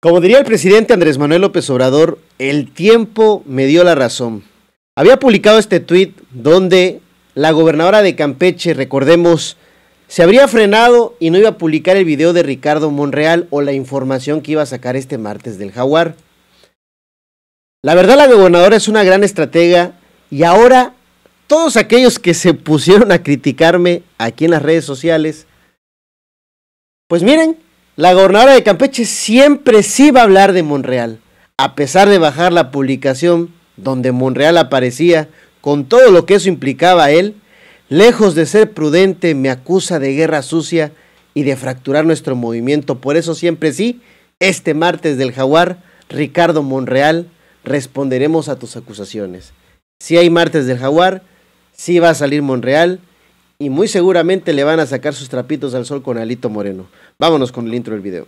Como diría el presidente Andrés Manuel López Obrador, el tiempo me dio la razón. Había publicado este tuit donde la gobernadora de Campeche, recordemos, se habría frenado y no iba a publicar el video de Ricardo Monreal o la información que iba a sacar este martes del jaguar. La verdad la gobernadora es una gran estratega y ahora todos aquellos que se pusieron a criticarme aquí en las redes sociales, pues miren, la gobernadora de Campeche siempre sí va a hablar de Monreal, a pesar de bajar la publicación donde Monreal aparecía con todo lo que eso implicaba a él, lejos de ser prudente me acusa de guerra sucia y de fracturar nuestro movimiento. Por eso siempre sí, este martes del jaguar, Ricardo Monreal, responderemos a tus acusaciones. Si hay martes del jaguar, sí va a salir Monreal, y muy seguramente le van a sacar sus trapitos al sol con Alito Moreno. Vámonos con el intro del video.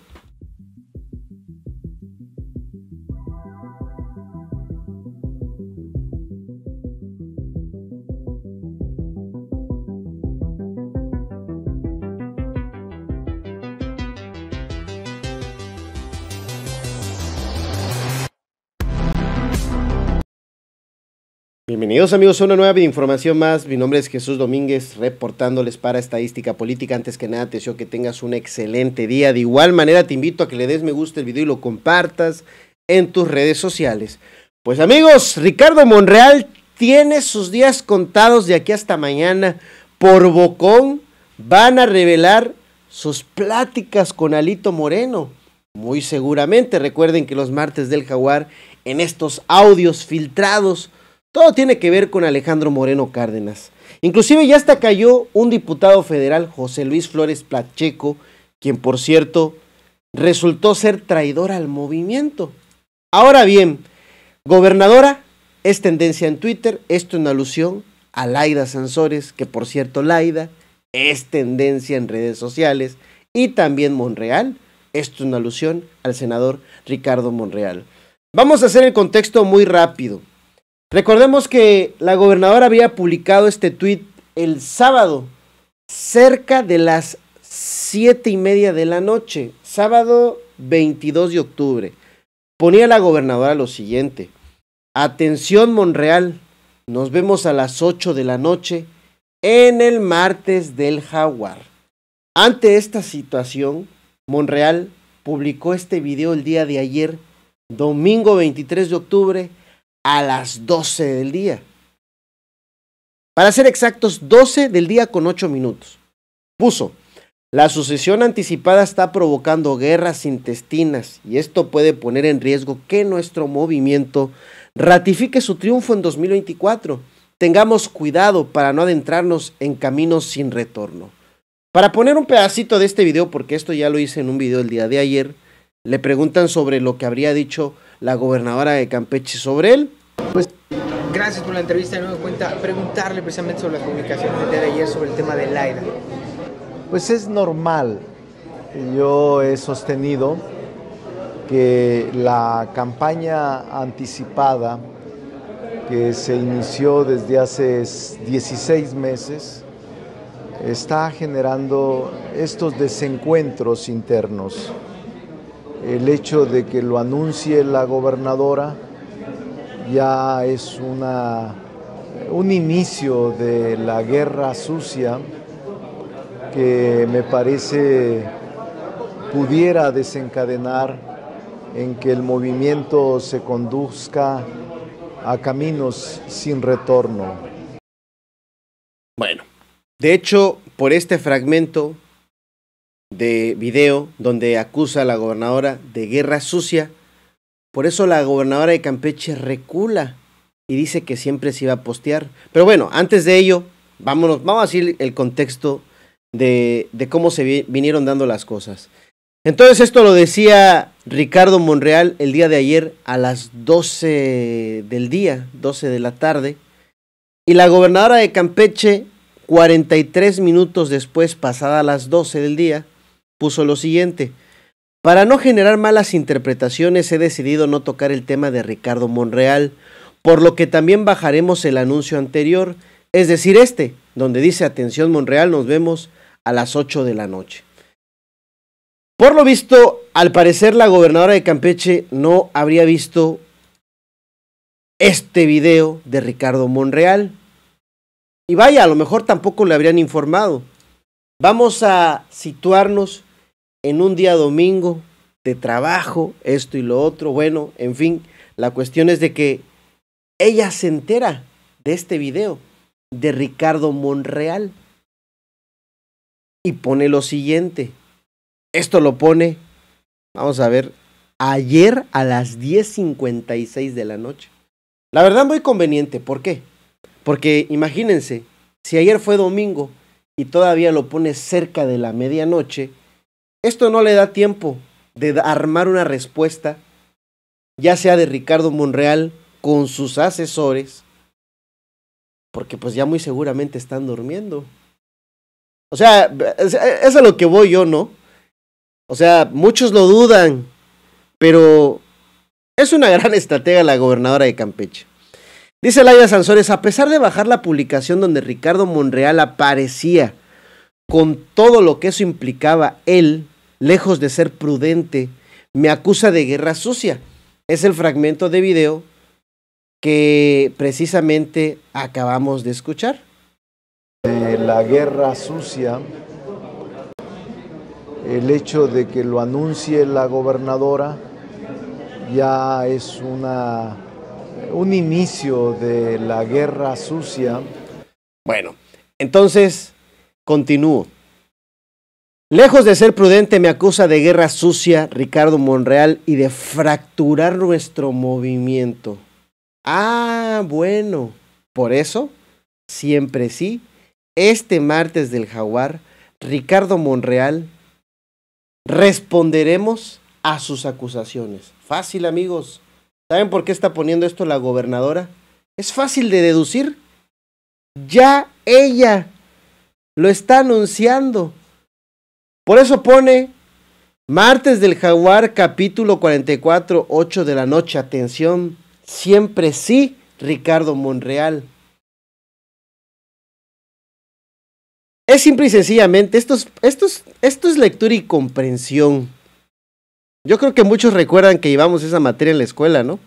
Bienvenidos amigos a una nueva información más. Mi nombre es Jesús Domínguez, reportándoles para Estadística Política. Antes que nada, te deseo que tengas un excelente día. De igual manera, te invito a que le des me gusta el video y lo compartas en tus redes sociales. Pues amigos, Ricardo Monreal tiene sus días contados de aquí hasta mañana. Por Bocón van a revelar sus pláticas con Alito Moreno. Muy seguramente, recuerden que los martes del Jaguar, en estos audios filtrados, todo tiene que ver con Alejandro Moreno Cárdenas. Inclusive ya hasta cayó un diputado federal, José Luis Flores Placheco, quien por cierto resultó ser traidor al movimiento. Ahora bien, gobernadora es tendencia en Twitter, esto una alusión a Laida Sansores, que por cierto Laida es tendencia en redes sociales, y también Monreal, esto una alusión al senador Ricardo Monreal. Vamos a hacer el contexto muy rápido. Recordemos que la gobernadora había publicado este tuit el sábado, cerca de las siete y media de la noche, sábado 22 de octubre. Ponía la gobernadora lo siguiente. Atención Monreal, nos vemos a las 8 de la noche en el martes del jaguar. Ante esta situación, Monreal publicó este video el día de ayer, domingo 23 de octubre, a las 12 del día. Para ser exactos, 12 del día con 8 minutos. Puso, la sucesión anticipada está provocando guerras intestinas y esto puede poner en riesgo que nuestro movimiento ratifique su triunfo en 2024. Tengamos cuidado para no adentrarnos en caminos sin retorno. Para poner un pedacito de este video, porque esto ya lo hice en un video el día de ayer, le preguntan sobre lo que habría dicho la gobernadora de Campeche sobre él pues gracias por la entrevista de nuevo cuenta. Preguntarle precisamente sobre la comunicación de ayer sobre el tema del aire. Pues es normal. Yo he sostenido que la campaña anticipada que se inició desde hace 16 meses está generando estos desencuentros internos. El hecho de que lo anuncie la gobernadora, ya es un inicio de la guerra sucia que me parece pudiera desencadenar en que el movimiento se conduzca a caminos sin retorno. Bueno, de hecho, por este fragmento de video donde acusa a la gobernadora de guerra sucia, por eso la gobernadora de Campeche recula y dice que siempre se iba a postear. Pero bueno, antes de ello, vámonos, vamos a decir el contexto de, cómo se vinieron dando las cosas. Entonces esto lo decía Ricardo Monreal el día de ayer a las 12 del día, 12 de la tarde. Y la gobernadora de Campeche, 43 minutos después, pasada a las 12 del día, puso lo siguiente. Para no generar malas interpretaciones he decidido no tocar el tema de Ricardo Monreal, por lo que también bajaremos el anuncio anterior, es decir, este, donde dice atención Monreal, nos vemos a las 8 de la noche. Por lo visto, al parecer la gobernadora de Campeche no habría visto este video de Ricardo Monreal. Y vaya, a lo mejor tampoco le habrían informado. Vamos a situarnos en un día domingo de trabajo, esto y lo otro, bueno, en fin, la cuestión es de que ella se entera de este video de Ricardo Monreal y pone lo siguiente. Esto lo pone, vamos a ver, ayer a las 10.56 de la noche. La verdad muy conveniente, ¿por qué? Porque imagínense, si ayer fue domingo y todavía lo pone cerca de la medianoche, esto no le da tiempo de armar una respuesta, ya sea de Ricardo Monreal con sus asesores, porque pues ya muy seguramente están durmiendo. O sea, es, a lo que voy yo, ¿no? O sea, muchos lo dudan, pero es una gran estratega la gobernadora de Campeche. Dice Laida Sansores, a pesar de bajar la publicación donde Ricardo Monreal aparecía con todo lo que eso implicaba él, lejos de ser prudente, me acusa de guerra sucia. Es el fragmento de video que precisamente acabamos de escuchar. De la guerra sucia, el hecho de que lo anuncie la gobernadora ya es una, un inicio de la guerra sucia. Bueno, entonces continúo. Lejos de ser prudente, me acusa de guerra sucia Ricardo Monreal y de fracturar nuestro movimiento. Ah, bueno. Por eso, siempre sí, este martes del jaguar, Ricardo Monreal, responderemos a sus acusaciones. Fácil, amigos. ¿Saben por qué está poniendo esto la gobernadora? Es fácil de deducir. Ya ella lo está anunciando. Por eso pone martes del jaguar capítulo 44, 8 de la noche. Atención, siempre sí, Ricardo Monreal. Es simple y sencillamente, esto es, lectura y comprensión. Yo creo que muchos recuerdan que llevamos esa materia en la escuela, ¿no?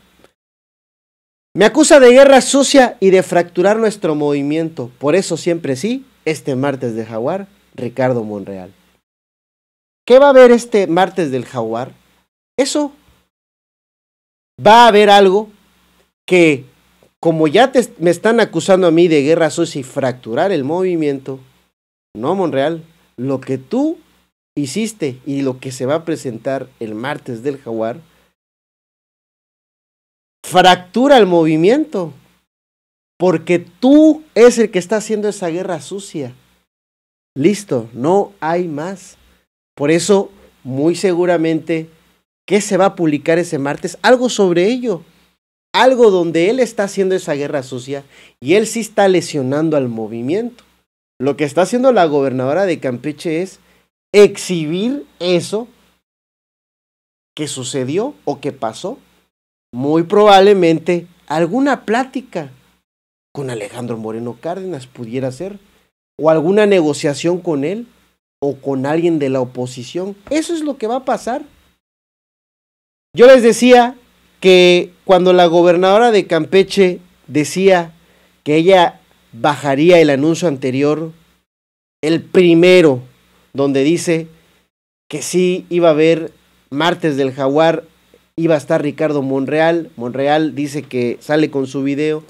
Me acusa de guerra sucia y de fracturar nuestro movimiento. Por eso siempre sí, este martes de Jaguar, Ricardo Monreal. ¿Qué va a haber este martes del jaguar? Eso. Va a haber algo que, como ya me están acusando a mí de guerra sucia y fracturar el movimiento, no, Monreal, lo que tú hiciste y lo que se va a presentar el martes del jaguar, fractura el movimiento, porque tú es el que está haciendo esa guerra sucia. Listo, no hay más. Por eso, muy seguramente, ¿qué se va a publicar ese martes? Algo sobre ello. Algo donde él está haciendo esa guerra sucia y él sí está lesionando al movimiento. Lo que está haciendo la gobernadora de Campeche es exhibir eso que sucedió o que pasó. Muy probablemente alguna plática con Alejandro Moreno Cárdenas pudiera ser, o alguna negociación con él, o con alguien de la oposición. Eso es lo que va a pasar. Yo les decía que cuando la gobernadora de Campeche decía que ella bajaría el anuncio anterior, el primero, donde dice que sí iba a haber martes del jaguar, iba a estar Ricardo Monreal, Monreal dice que sale con su video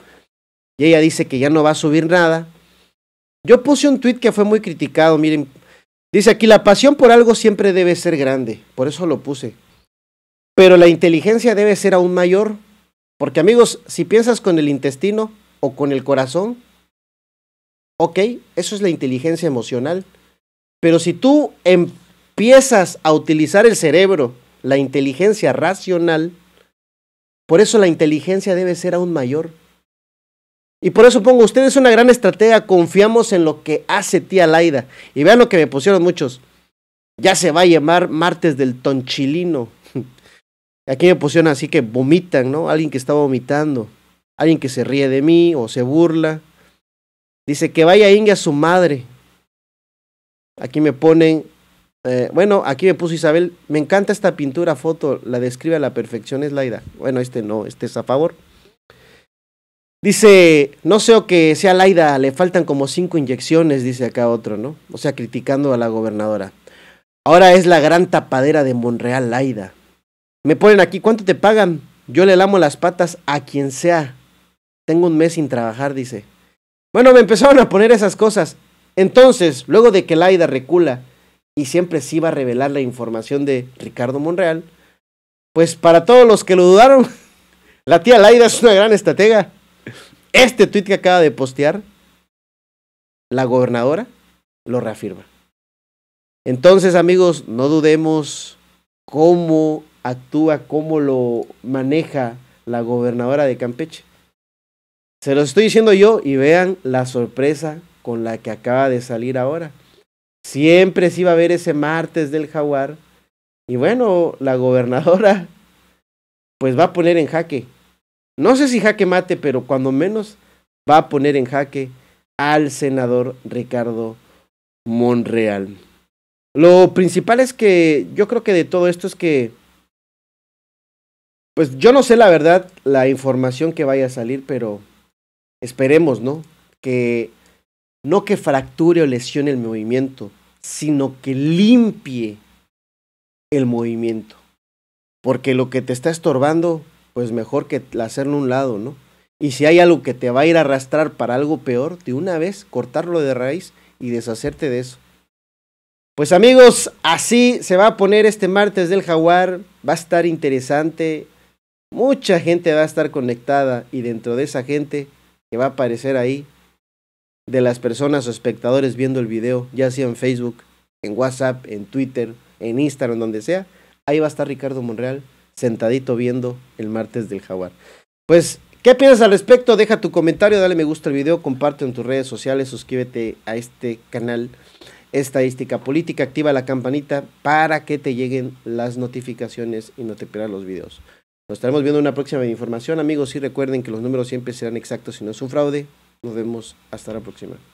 y ella dice que ya no va a subir nada. Yo puse un tweet que fue muy criticado, miren, Dice aquí, la pasión por algo siempre debe ser grande, por eso lo puse. Pero la inteligencia debe ser aún mayor, porque amigos, si piensas con el intestino o con el corazón, ok, eso es la inteligencia emocional. Pero si tú empiezas a utilizar el cerebro, la inteligencia racional, por eso la inteligencia debe ser aún mayor. Y por eso pongo, ustedes una gran estratega, confiamos en lo que hace tía Laida. Y vean lo que me pusieron muchos. Ya se va a llamar martes del tonchilino. Aquí me pusieron así que vomitan, ¿no? Alguien que está vomitando. Alguien que se ríe de mí o se burla. Dice que vaya Inge a su madre. Aquí me ponen. Eh, bueno, aquí me puso Isabel. Me encanta esta pintura, foto. La describe a la perfección, es Laida. Bueno, este no, este es a favor. Dice, no sé o que sea Laida, le faltan como cinco inyecciones, dice acá otro, ¿no? O sea, criticando a la gobernadora. Ahora es la gran tapadera de Monreal, Laida. Me ponen aquí, ¿cuánto te pagan? Yo le lamo las patas a quien sea. Tengo un mes sin trabajar, dice. Bueno, me empezaron a poner esas cosas. Entonces, luego de que Laida recula y siempre se iba a revelar la información de Ricardo Monreal, pues para todos los que lo dudaron, la tía Laida es una gran estratega. Este tuit que acaba de postear la gobernadora lo reafirma. Entonces, amigos, no dudemos cómo actúa, cómo lo maneja la gobernadora de Campeche. Se los estoy diciendo yo y vean la sorpresa con la que acaba de salir ahora. Siempre se iba a ver ese martes del jaguar. Y bueno, la gobernadora pues va a poner en jaque no sé si jaque mate, pero cuando menos va a poner en jaque al senador Ricardo Monreal. Lo principal es que yo creo que de todo esto es que, pues yo no sé la verdad la información que vaya a salir, pero esperemos, ¿no? Que no que fracture o lesione el movimiento, sino que limpie el movimiento. Porque lo que te está estorbando pues mejor que hacerlo un lado, ¿no? Y si hay algo que te va a ir a arrastrar para algo peor, de una vez cortarlo de raíz y deshacerte de eso. Pues amigos, así se va a poner este martes del jaguar. Va a estar interesante. Mucha gente va a estar conectada y dentro de esa gente que va a aparecer ahí, de las personas o espectadores viendo el video, ya sea en Facebook, en WhatsApp, en Twitter, en Instagram, donde sea, ahí va a estar Ricardo Monreal sentadito viendo el martes del jaguar. Pues, ¿qué piensas al respecto? Deja tu comentario, dale me gusta al video, comparte en tus redes sociales, suscríbete a este canal Estadística Política, activa la campanita para que te lleguen las notificaciones y no te pierdas los videos. Nos estaremos viendo en una próxima información, amigos, y recuerden que los números siempre serán exactos si no es un fraude. Nos vemos hasta la próxima.